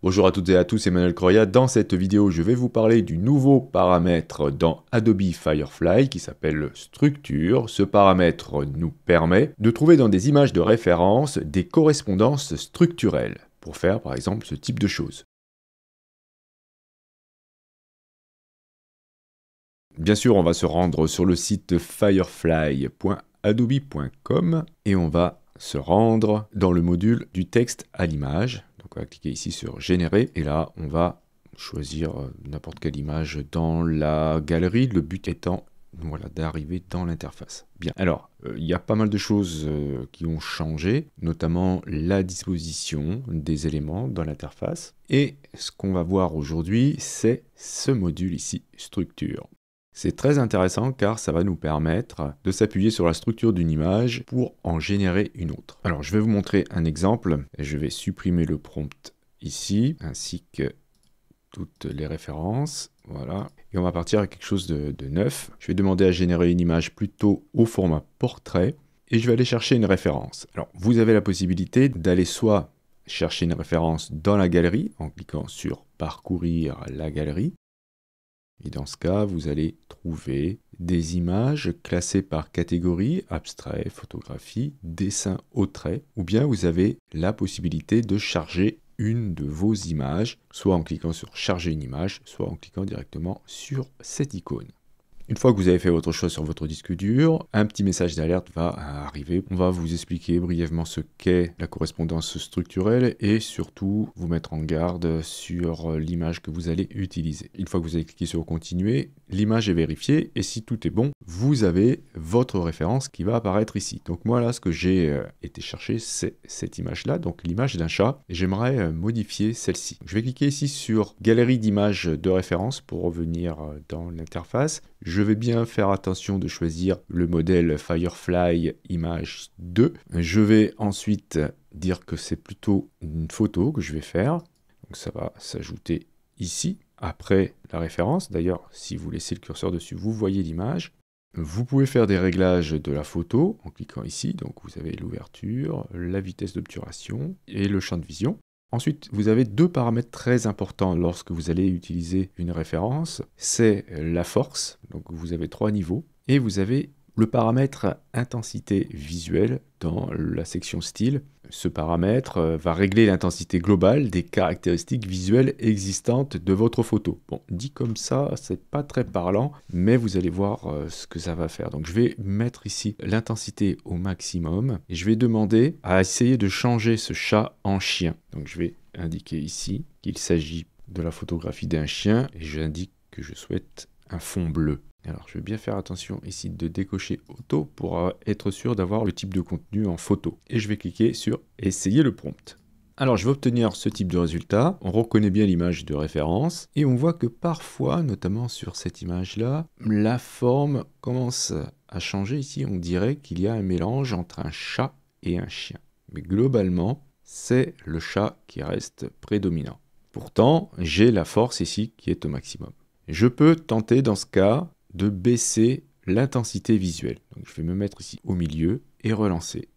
Bonjour à toutes et à tous, Emmanuel Croya. Dans cette vidéo, je vais vous parler du nouveau paramètre dans Adobe Firefly qui s'appelle Structure. Ce paramètre nous permet de trouver dans des images de référence des correspondances structurelles pour faire par exemple ce type de choses. Bien sûr, on va se rendre sur le site firefly.adobe.com et on va se rendre dans le module du texte à l'image cliquer ici sur générer et là on va choisir euh, n'importe quelle image dans la galerie, le but étant voilà, d'arriver dans l'interface. Bien, alors, euh, il y a pas mal de choses euh, qui ont changé, notamment la disposition des éléments dans l'interface. Et ce qu'on va voir aujourd'hui, c'est ce module ici, structure. C'est très intéressant car ça va nous permettre de s'appuyer sur la structure d'une image pour en générer une autre. Alors je vais vous montrer un exemple. Je vais supprimer le prompt ici ainsi que toutes les références. Voilà. Et on va partir à quelque chose de, de neuf. Je vais demander à générer une image plutôt au format portrait et je vais aller chercher une référence. Alors vous avez la possibilité d'aller soit chercher une référence dans la galerie en cliquant sur parcourir la galerie et dans ce cas, vous allez trouver des images classées par catégorie, abstrait, photographie, dessin au trait, ou bien vous avez la possibilité de charger une de vos images, soit en cliquant sur charger une image, soit en cliquant directement sur cette icône. Une fois que vous avez fait votre choix sur votre disque dur, un petit message d'alerte va arriver. On va vous expliquer brièvement ce qu'est la correspondance structurelle et surtout vous mettre en garde sur l'image que vous allez utiliser. Une fois que vous avez cliqué sur continuer, l'image est vérifiée et si tout est bon, vous avez votre référence qui va apparaître ici. Donc moi là, ce que j'ai euh, été chercher, c'est cette image-là, donc l'image d'un chat. et J'aimerais euh, modifier celle-ci. Je vais cliquer ici sur galerie d'images de référence pour revenir euh, dans l'interface je vais bien faire attention de choisir le modèle Firefly Image 2. Je vais ensuite dire que c'est plutôt une photo que je vais faire. Donc ça va s'ajouter ici, après la référence. D'ailleurs, si vous laissez le curseur dessus, vous voyez l'image. Vous pouvez faire des réglages de la photo en cliquant ici. Donc vous avez l'ouverture, la vitesse d'obturation et le champ de vision. Ensuite, vous avez deux paramètres très importants lorsque vous allez utiliser une référence. C'est la force, donc vous avez trois niveaux, et vous avez le paramètre intensité visuelle dans la section style, ce paramètre euh, va régler l'intensité globale des caractéristiques visuelles existantes de votre photo. Bon, dit comme ça, c'est pas très parlant, mais vous allez voir euh, ce que ça va faire. Donc je vais mettre ici l'intensité au maximum et je vais demander à essayer de changer ce chat en chien. Donc je vais indiquer ici qu'il s'agit de la photographie d'un chien et j'indique que je souhaite un fond bleu. Alors je vais bien faire attention ici de décocher auto pour euh, être sûr d'avoir le type de contenu en photo. Et je vais cliquer sur essayer le prompt. Alors je vais obtenir ce type de résultat, on reconnaît bien l'image de référence et on voit que parfois, notamment sur cette image là, la forme commence à changer ici, on dirait qu'il y a un mélange entre un chat et un chien. Mais globalement, c'est le chat qui reste prédominant. Pourtant, j'ai la force ici qui est au maximum. Je peux tenter dans ce cas de baisser l'intensité visuelle. Donc je vais me mettre ici au milieu et relancer.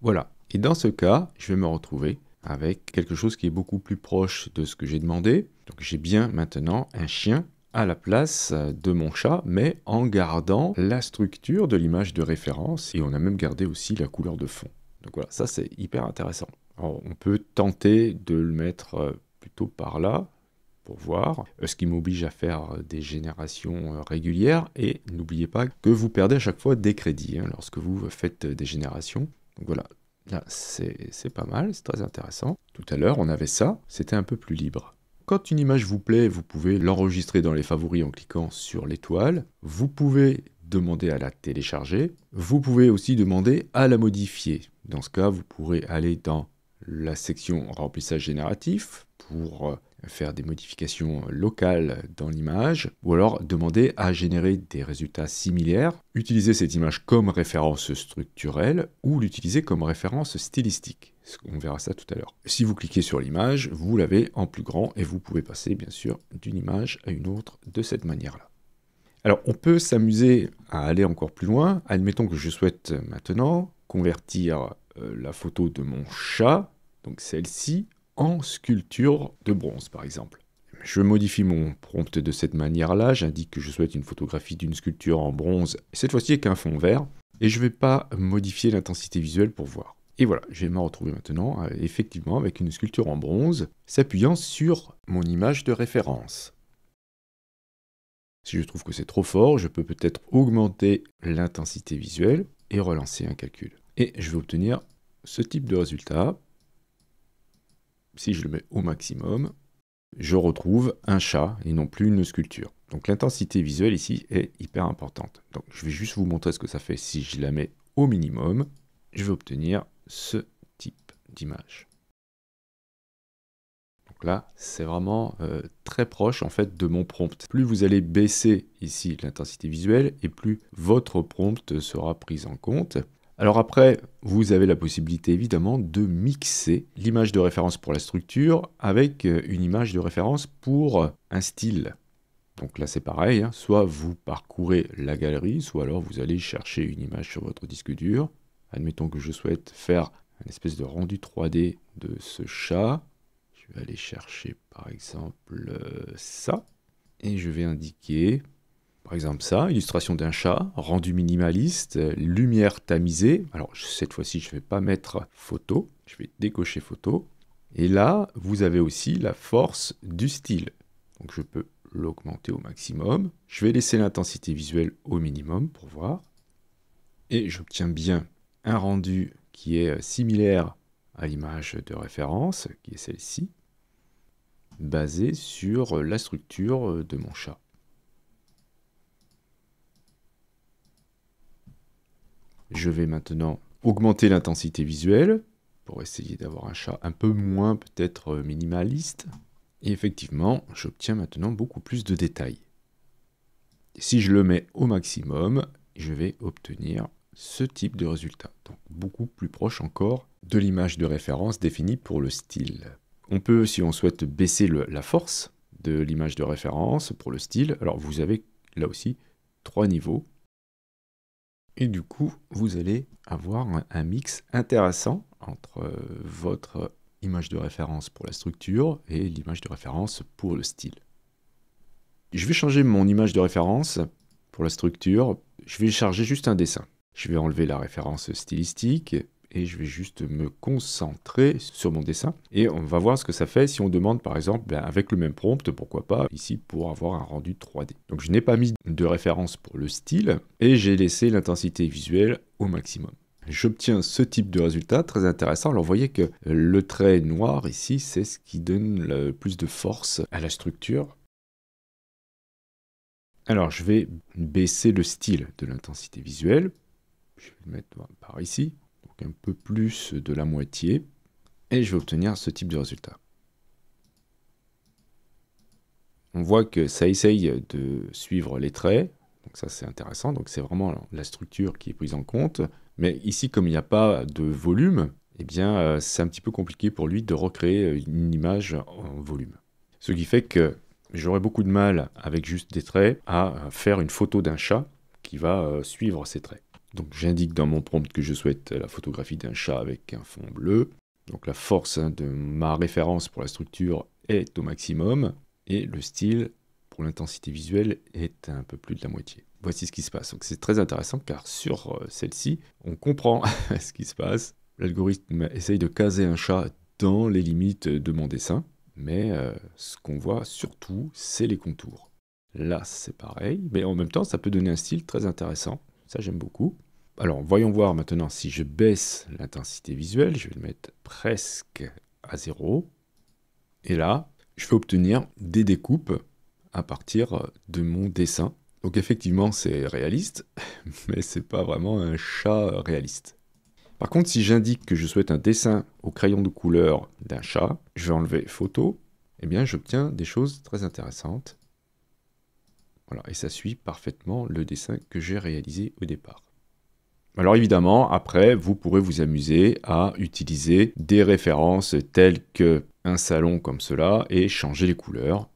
Voilà. Et dans ce cas, je vais me retrouver avec quelque chose qui est beaucoup plus proche de ce que j'ai demandé. Donc j'ai bien maintenant un chien à la place de mon chat, mais en gardant la structure de l'image de référence, et on a même gardé aussi la couleur de fond. Donc voilà, ça c'est hyper intéressant. on peut tenter de le mettre euh, plutôt par là, voir, euh, ce qui m'oblige à faire euh, des générations euh, régulières. Et n'oubliez pas que vous perdez à chaque fois des crédits hein, lorsque vous faites des générations. Donc voilà, là c'est pas mal, c'est très intéressant. Tout à l'heure on avait ça, c'était un peu plus libre. Quand une image vous plaît, vous pouvez l'enregistrer dans les favoris en cliquant sur l'étoile. Vous pouvez demander à la télécharger. Vous pouvez aussi demander à la modifier. Dans ce cas, vous pourrez aller dans la section remplissage génératif pour faire des modifications locales dans l'image, ou alors demander à générer des résultats similaires, utiliser cette image comme référence structurelle ou l'utiliser comme référence stylistique. On verra ça tout à l'heure. Si vous cliquez sur l'image, vous l'avez en plus grand et vous pouvez passer bien sûr d'une image à une autre de cette manière-là. Alors on peut s'amuser à aller encore plus loin. Admettons que je souhaite maintenant convertir euh, la photo de mon chat, donc celle-ci, en sculpture de bronze, par exemple. Je modifie mon prompt de cette manière-là, j'indique que je souhaite une photographie d'une sculpture en bronze, cette fois-ci avec un fond vert, et je ne vais pas modifier l'intensité visuelle pour voir. Et voilà, je vais me retrouver maintenant euh, effectivement avec une sculpture en bronze s'appuyant sur mon image de référence. Si je trouve que c'est trop fort, je peux peut-être augmenter l'intensité visuelle et relancer un calcul. Et je vais obtenir ce type de résultat si je le mets au maximum, je retrouve un chat et non plus une sculpture. Donc l'intensité visuelle ici est hyper importante. Donc je vais juste vous montrer ce que ça fait si je la mets au minimum. Je vais obtenir ce type d'image. Donc là, c'est vraiment euh, très proche en fait de mon prompt. Plus vous allez baisser ici l'intensité visuelle et plus votre prompt sera pris en compte. Alors après, vous avez la possibilité évidemment de mixer l'image de référence pour la structure avec euh, une image de référence pour euh, un style. Donc là c'est pareil, hein. soit vous parcourez la galerie, soit alors vous allez chercher une image sur votre disque dur. Admettons que je souhaite faire un espèce de rendu 3D de ce chat. Je vais aller chercher par exemple euh, ça. Et je vais indiquer par exemple ça, illustration d'un chat, rendu minimaliste, lumière tamisée. Alors cette fois-ci, je ne vais pas mettre photo, je vais décocher photo. Et là, vous avez aussi la force du style. Donc je peux l'augmenter au maximum. Je vais laisser l'intensité visuelle au minimum pour voir. Et j'obtiens bien un rendu qui est euh, similaire à l'image de référence, qui est celle-ci, Basé sur euh, la structure euh, de mon chat. Je vais maintenant augmenter l'intensité visuelle pour essayer d'avoir un chat un peu moins peut-être euh, minimaliste. Et effectivement, j'obtiens maintenant beaucoup plus de détails. Si je le mets au maximum, je vais obtenir ce type de résultat, donc beaucoup plus proche encore de l'image de référence définie pour le style. On peut, si on souhaite, baisser la force de l'image de référence pour le style. Alors vous avez là aussi trois niveaux et du coup, vous allez avoir un mix intéressant entre euh, votre image de référence pour la structure et l'image de référence pour le style. Je vais changer mon image de référence pour la structure. Je vais charger juste un dessin. Je vais enlever la référence stylistique et je vais juste me concentrer sur mon dessin et on va voir ce que ça fait si on demande par exemple ben, avec le même prompt, pourquoi pas ici pour avoir un rendu 3D. Donc je n'ai pas mis de référence pour le style et j'ai laissé l'intensité visuelle au maximum. J'obtiens ce type de résultat très intéressant. Alors vous voyez que le trait noir ici, c'est ce qui donne le plus de force à la structure. Alors je vais baisser le style de l'intensité visuelle. Je vais le mettre par ici un peu plus de la moitié, et je vais obtenir ce type de résultat. On voit que ça essaye de suivre les traits, donc ça c'est intéressant, donc c'est vraiment la structure qui est prise en compte, mais ici comme il n'y a pas de volume, eh bien euh, c'est un petit peu compliqué pour lui de recréer une image en volume. Ce qui fait que j'aurais beaucoup de mal avec juste des traits à faire une photo d'un chat qui va euh, suivre ses traits. Donc j'indique dans mon prompt que je souhaite la photographie d'un chat avec un fond bleu. Donc la force hein, de ma référence pour la structure est au maximum et le style pour l'intensité visuelle est un peu plus de la moitié. Voici ce qui se passe. Donc c'est très intéressant car sur euh, celle-ci, on comprend ce qui se passe. L'algorithme essaye de caser un chat dans les limites de mon dessin, mais euh, ce qu'on voit surtout, c'est les contours. Là, c'est pareil, mais en même temps, ça peut donner un style très intéressant. Ça, j'aime beaucoup. Alors, voyons voir maintenant si je baisse l'intensité visuelle. Je vais le mettre presque à zéro. Et là, je vais obtenir des découpes à partir de mon dessin. Donc effectivement, c'est réaliste, mais n'est pas vraiment un chat réaliste. Par contre, si j'indique que je souhaite un dessin au crayon de couleur d'un chat, je vais enlever photo, et eh bien j'obtiens des choses très intéressantes. Voilà, et ça suit parfaitement le dessin que j'ai réalisé au départ. Alors évidemment, après, vous pourrez vous amuser à utiliser des références telles que un salon comme cela et changer les couleurs.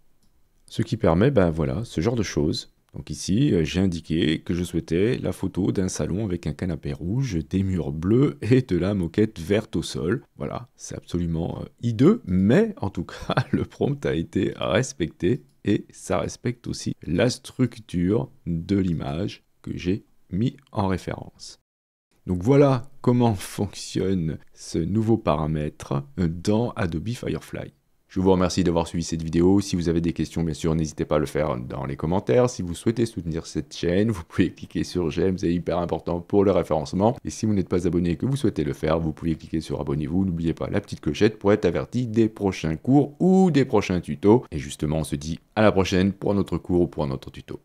Ce qui permet, ben voilà, ce genre de choses. Donc ici, euh, j'ai indiqué que je souhaitais la photo d'un salon avec un canapé rouge, des murs bleus et de la moquette verte au sol. Voilà, c'est absolument euh, hideux, mais en tout cas, le prompt a été respecté et ça respecte aussi la structure de l'image que j'ai mis en référence. Donc voilà comment fonctionne ce nouveau paramètre dans Adobe Firefly. Je vous remercie d'avoir suivi cette vidéo. Si vous avez des questions, bien sûr, n'hésitez pas à le faire dans les commentaires. Si vous souhaitez soutenir cette chaîne, vous pouvez cliquer sur j'aime, c'est hyper important pour le référencement. Et si vous n'êtes pas abonné et que vous souhaitez le faire, vous pouvez cliquer sur abonnez-vous. N'oubliez pas la petite clochette pour être averti des prochains cours ou des prochains tutos. Et justement, on se dit à la prochaine pour un autre cours ou pour un autre tuto.